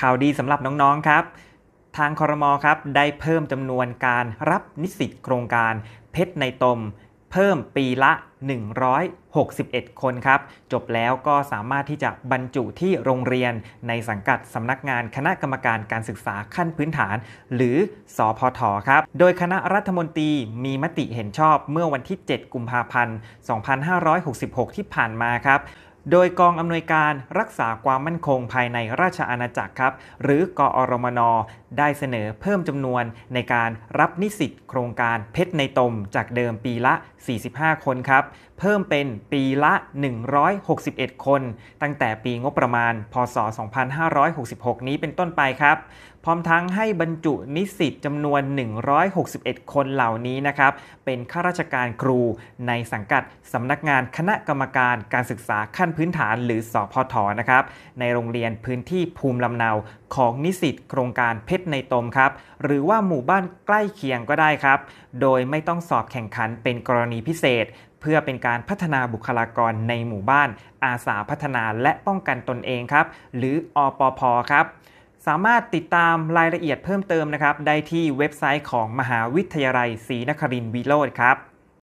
ข่าวดีสำหรับน้องๆ ครับ ทางคอรมอครับได้เพิ่มจำนวนการรับนิสิตโครงการเพชรในตม เพิ่มปีละ 161 คนครับ จบแล้วก็สามารถที่จะบรรจุที่โรงเรียนในสังกัดสำนักงานคณะกรรมการการศึกษาขั้นพื้นฐาน หรือสอพทครับ โดยคณะรัฐมนตรีมีมติเห็นชอบเมื่อวันที่ 7 กุมภาพันธ์ 2566 ที่ผ่านมาครับโดยกองอำนวยการรักษาความมั่นคงภายในราชอาณาจักรครับ หรือกอรมน ได้เสนอเพิ่มจำนวนในการรับนิสิตโครงการเพชรในตมจากเดิมปีละ 45 คนครับ เพิ่มเป็นปีละ 161 คน ตั้งแต่ปีงบประมาณ พศ 2566 นี้เป็นต้นไปครับร้อมทั้งให้บรรจุนิสิตจำนวน 161 คนเหล่านี้นะครับ เป็นข้าราชการครูในสังกัดสำนักงานคณะกรรมการการศึกษาขั้นพื้นฐานหรือสอพทนะครับ ในโรงเรียนพื้นที่ภูมิลำเนาของนิสิตโครงการเพชรในตมครับ หรือว่าหมู่บ้านใกล้เคียงก็ได้ครับ โดยไม่ต้องสอบแข่งขันเป็นกรณีพิเศษ เพื่อเป็นการพัฒนาบุคลากรในหมู่บ้าน อาสาพัฒนาและป้องกันตนเองครับ หรืออปพครับสามารถติดตามรายละเอียดเพิ่มเติมนะครับ ได้ที่เว็บไซต์ของมหาวิทยาลัยศรีนครินทร์วิโรธครับ